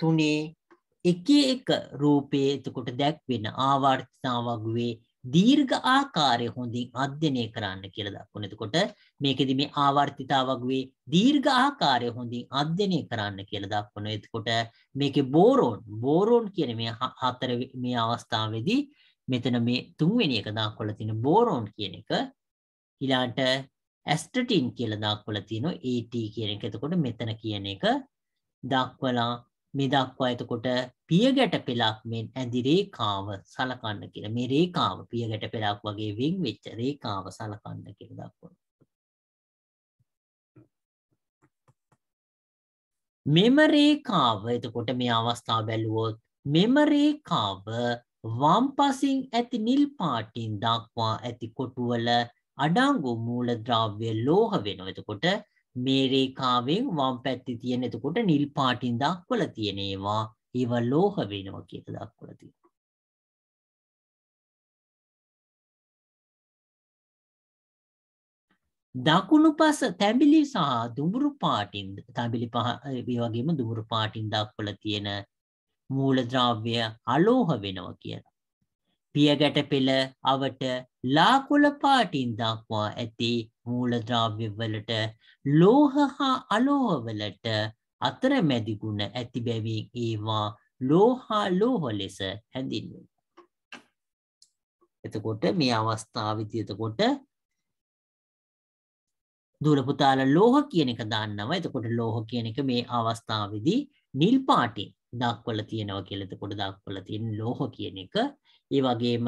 [SPEAKER 1] තුනේ
[SPEAKER 2] එක එක රූපයේ එතකොට දැක්වෙන ආවර්තනාවක් වේ දීර්ඝ ආකාරය හොඳින් අධ්‍යයනය කරන්න කියලා දක්වන. එතකොට මේකෙදි මේ ආවර්තිතාවක් වේ දීර්ඝ ආකාරය හොඳින් අධ්‍යයනය කරන්න කියලා දක්වන. එතකොට මේකේ බෝරෝන් බෝරෝන් කියන මේ හතර මේ අවස්ථාවේදී මෙතන මේ තුන්වෙනි එක දක්වලා තියෙන බෝරෝන් කියන එක ඊළාට ඇස්ට්‍රටින් කියලා දක්වලා තියෙනවා AT කියන එක. එතකොට මෙතන කියන එක දක්වලා මේ දක්වා එතකොට පියගැට පෙලක් මෙන් ඇඳි රේඛාව සලකන්න කියලා. මේ රේඛාව පියගැට පෙලක් වගේ වෙන් වෙච්ච රේඛාව සලකන්න කියලා දක්වනවා. මෙම රේඛාව එතකොට මේ අවස්ථාව බැලුවොත් මෙම රේඛාව වම් පසින් ඇති නිල් පාටින් දක්වා ඇති කොටුවල අඩංගු මූලද්‍රව්‍ය ලෝහ වෙනවා. එතකොට මේ රේඛාවෙන් වම් පැත්තේ තියෙන එතකොට නිල් පාටින් දක්වලා තියෙන ඒවා ඒව ලෝහ
[SPEAKER 1] වෙනවා කියලා දක්වලා තියෙනවා. දකුණු පස තැඹිලි සහ දුඹුරු
[SPEAKER 2] පාටින් තැඹිලි පහ ඒ වගේම දුඹුරු පාටින් දක්වලා තියෙන මූලද්‍රව්‍ය අලෝහ වෙනවා කියලා. පියගැට පෙළ අවට ලාකුල පාටින් දක්වා ඇති මූලද්‍රව්‍යවලට ලෝහ හා අලෝහවලට අතරමැදි ගුණ ඇති බැවින් ඒවා ලෝහා ලෝහ ලෙස හැඳින්වෙනවා. එතකොට මේ අවස්ථාවේදී එතකොට දූලපුතාල ලෝහ කියන එක දන්නවා. එතකොට ලෝහ කියන එක මේ අවස්ථාවේදී නිල් පාටින් දක්වලා තියෙනවා කියලා. එතකොට දක්වලා තියෙන ලෝහ කියන එක ඒ වගේම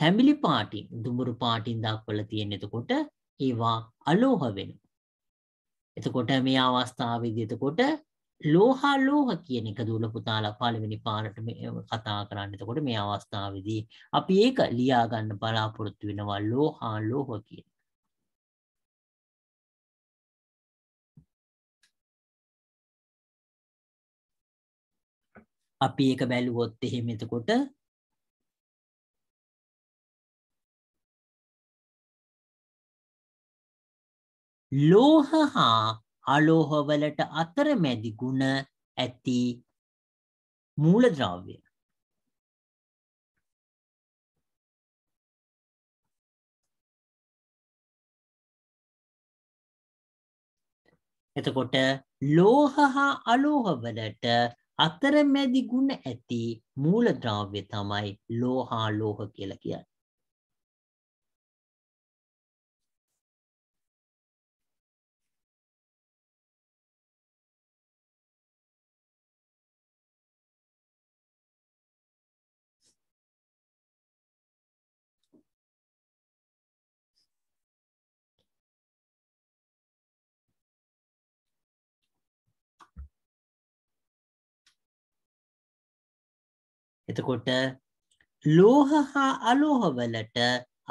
[SPEAKER 2] තැඹිලි පාටින්, දුඹුරු පාටින් දක්වලා තියෙන එතකොට ඒවා අලෝහ වෙන. එතකොට මේ අවස්ථාවවිදිතකොට ලෝහා ලෝහ කියන එක දුල පුතාලා පළවෙනි පාරට කතා කරන්න එතකොට මේ අවස්ථාවේදී අපි ඒක ලියාගන්න බලාපොරොත්තු වෙනවා
[SPEAKER 1] ලෝහා ලෝහ කියන. අපි ඒක බැලුවොත් එහෙම එතකොට ලෝහ හා අලෝහවලට අතරමැදි ගුණ ඇති මූලද්‍රව්‍ය. එතකොට ලෝහ හා අලෝහවලට අතරමැදි ගුණ ඇති මූලද්‍රව්‍ය තමයි ලෝහා ලෝහ කියලා කියන්නේ. එතකොට ලෝහ හා අලෝහවලට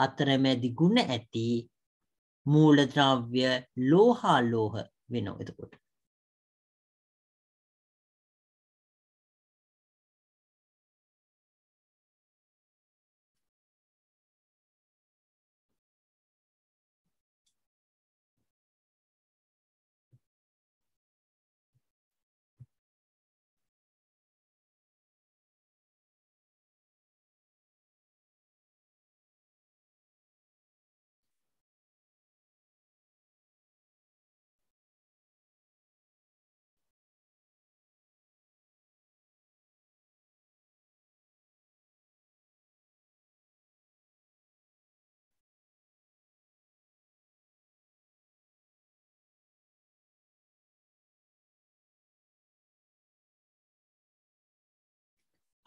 [SPEAKER 1] අතරමැදි ගුණ ඇති මූලද්‍රව්‍ය ලෝහාලෝහ වෙනවා එතකොට.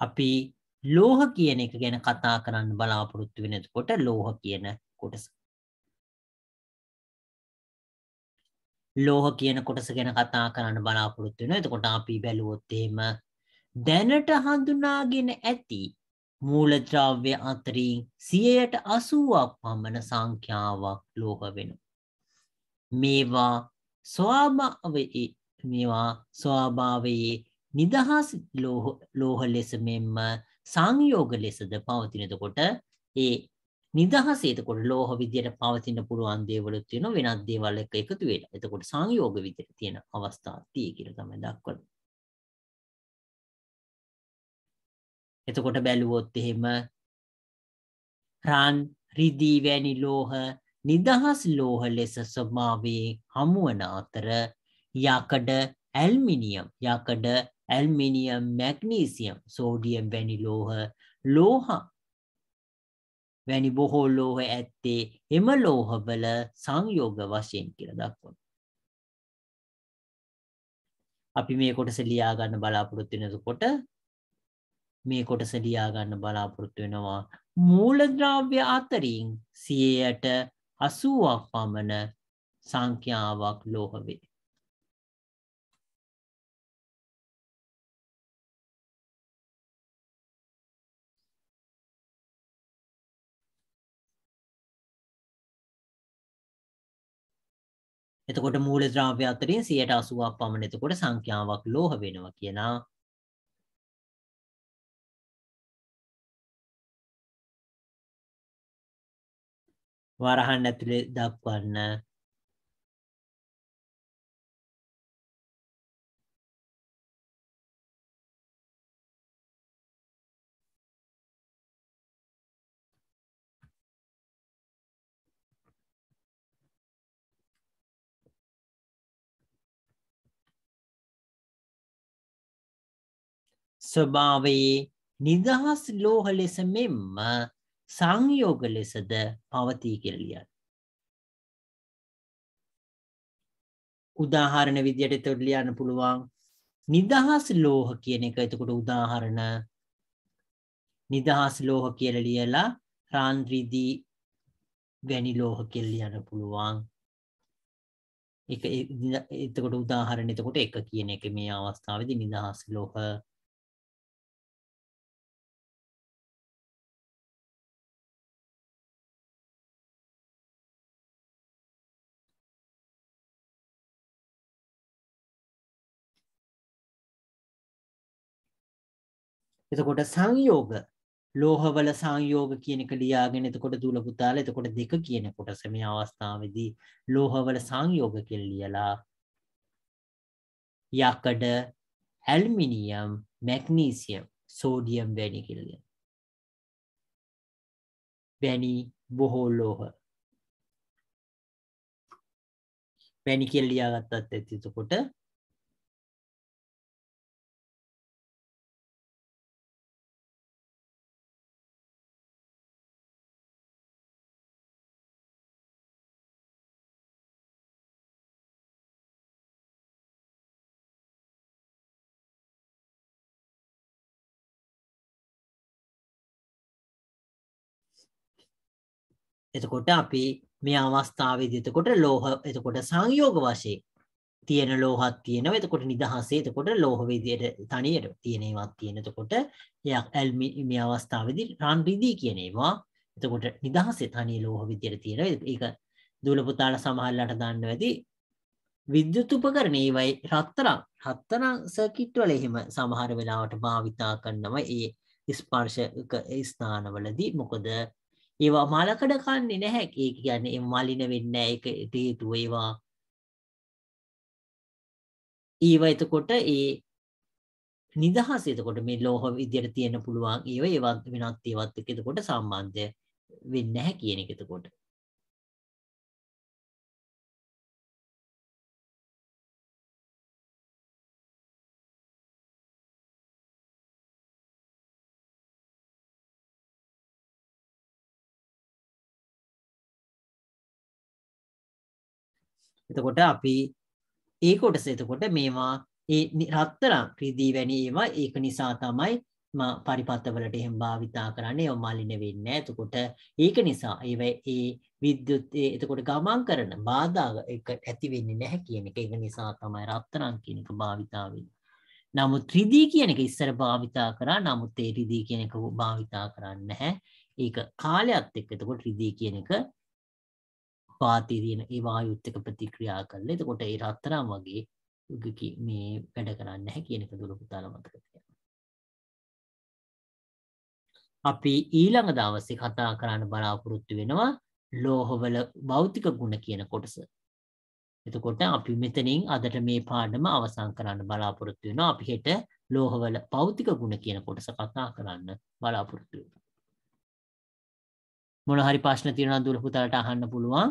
[SPEAKER 1] අපි ලෝහ කියන එක ගැන කතා කරන්න බලාපොරොත්තු වෙන එතකොට ලෝහ කියන
[SPEAKER 2] කොටස. ලෝහ කියන කොටස ගැන කතා කරන්න බලාපොරොත්තු වෙනවා. එතකොට අපි බැලුවොත් එහෙම දැනට හඳුනාගෙන ඇති මූලද්‍රව්‍ය අතරින් 80ක් පමණ සංඛ්‍යාවක් ලෝහ වෙනවා. මේවා ස්වභාවයේ මේවා ස්වභාවයේ නිදහස් ලෝහ ලෙස මෙම සංයෝග ලෙසද පවතිනතකොට ඒ නිදහසේතකොට ලෝහ විදියට පවතින්න පුළුවන් දේවලුත් වෙන වෙනත් දේවල් එක එකතු වෙලා. එතකොට සංයෝග විදියට
[SPEAKER 1] තියෙන අවස්ථා තියෙ කියලා තමයි දක්වන්නේ. එතකොට බැලුවොත් එහෙම රන් රිදී
[SPEAKER 2] වැනි ලෝහ නිදහස් ලෝහ ලෙස ස්වභාවයේ හමුවන අතර යකඩ ඇල්මිනියම් යකඩ ඇල්මිනියම් මැක්නීසියම් සෝඩියම් වැනි ලෝහ ලෝහ වැනි බොහෝ ලෝහ ඇත්තේ එම ලෝහවල සංයෝග වශයෙන් කියල දක්වන. අපි මේ කොටස ලියාගන්න බලාපොරොත්තු වෙනකොට මේ කොටස ලියාගන්න බලාපොරොත්තු වෙනවා මූලද්‍රව්‍ය අතරින්
[SPEAKER 1] සියයට අසුවක් පමණ සංඛ්‍යාවක් ලෝහවේ. එතකොට මූල ද්‍රව්‍ය අතරින් 80ක් පමණ එතකොට සංඛ්‍යාවක් ලෝහ වෙනවා කියලා වරහන් ඇතුලේ දක්වන්න ස්වභාවයේ
[SPEAKER 2] නිදහස් ලෝහ ලෙස මෙන්ම සංයෝග ලෙසද පවතී කියලා ලියන. උදාහරණ විදියට එතකොට ලියන්න පුළුවන් නිදහස් ලෝහ කියන එක එතකොට උදාහරණ නිදහස් ලෝහ කියලා ලියලා රාන්ද්‍රිදී වැනි ලෝහ කියලා ලියන්න පුළුවන්. ඒක එතකොට
[SPEAKER 1] උදාහරණ එතකොට එක කියන එක මේ අවස්ථාවේදී නිදහස් ලෝහ එතකොට සංයෝග ලෝහවල සංයෝග කියනක ලියාගෙන එතකොට දුල පුතාල එතකොට
[SPEAKER 2] දෙක කියන කොටස මේ අවස්ථාවේදී ලෝහවල සංයෝග කෙල් ලියලා යකඩ ඇල්මිනියම් මැක්නීසියම්
[SPEAKER 1] සෝඩියම් වැනි කෙල්ලිය වැනි බොහෝ ලෝහ වැනි කෙල් ලියාගත්තත් ඇතිතකොට එතකොට අපි මේ අවස්ථාවේදී එතකොට ලෝහ එතකොට සංයෝග වශයෙන් තියෙන
[SPEAKER 2] ලෝහත් තියෙනවා. එතකොට නිදහසේ එතකොට ලෝහ විදියට තනියට තියෙන ඒවාත් තියෙන. එතකොට ඇල්මි මේ අවස්ථාවේදී රන් රිදී කියන ඒවා. එතකොට නිදහසේ තනිය ලෝහ විදියට තියෙනවා. ඒක දූල පුතාලා සමහරලාට දන්නව ඇති. විද්‍යුත් උපකරණ ඒවයි රත්තරන් රත්තරන් සර්කිට් වල එහෙම සමහර වෙලාවට භාවිතා කරනවා ඒ ස්පර්ශක ස්ථානවලදී. මොකද ඒවා මලකඩ කන්නේ නැහැ. ඒ කියන්නේ මලින වෙන්නේ නැහැ. ඒක හේතුව ඒවා ඒව එතකොට ඒ නිදහස එතකොට මේ ලෝහ විදියට
[SPEAKER 1] තියෙන පුළුවන් ඒව ඒවත් වෙනත් ඒවත් එක්ක එතකොට සම්බන්ධය වෙන්නේ නැහැ කියන එක එතකොට එතකොට අපි ඒ
[SPEAKER 2] කොටස එතකොට මේවා ඒ රත්තරන් ක්‍රීදී වැනි ඒවා ඒක නිසා තමයි පරිපත්තවලට එහෙම භාවිතා කරන්නේ ඒවා මලින වෙන්නේ එතකොට ඒක නිසා ඒව ඒ විද්‍යුත් එතකොට ගමන් කරන බාධා එක ඇති වෙන්නේ නැහැ කියන එක. ඒක නිසා තමයි රත්තරන් කියන එක භාවිතා වෙන්නේ. නමුත් රිදී කියන එක ඉස්සර භාවිතා කරා. නමුත් ඒ රිදී කියන එක භාවිතා කරන්නේ නැහැ. ඒක කාලයත් එක්ක එතකොට රිදී කියන එක පාති තියෙන ඒ වායුත්තක ප්‍රතික්‍රියා කරලා එතකොට ඒ රත්තරන් වගේ යුගකි මේ වැඩ කරන්නේ නැහැ කියන එක දුර පුතාලා මතක තියාගන්න. අපි ඊළඟ දවසේ කතා කරන්න බලාපොරොත්තු වෙනවා ලෝහවල භෞතික ගුණ කියන කොටස. එතකොට අපි මෙතනින් අදට මේ පාඩම අවසන් කරන්න බලාපොරොත්තු වෙනවා. අපි හෙට ලෝහවල භෞතික ගුණ කියන කොටස කතා
[SPEAKER 1] කරන්න බලාපොරොත්තු වෙනවා. මොන හරි ප්‍රශ්න තියෙනවා දුර පුතාලට අහන්න පුළුවන්.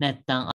[SPEAKER 1] n ä t d e n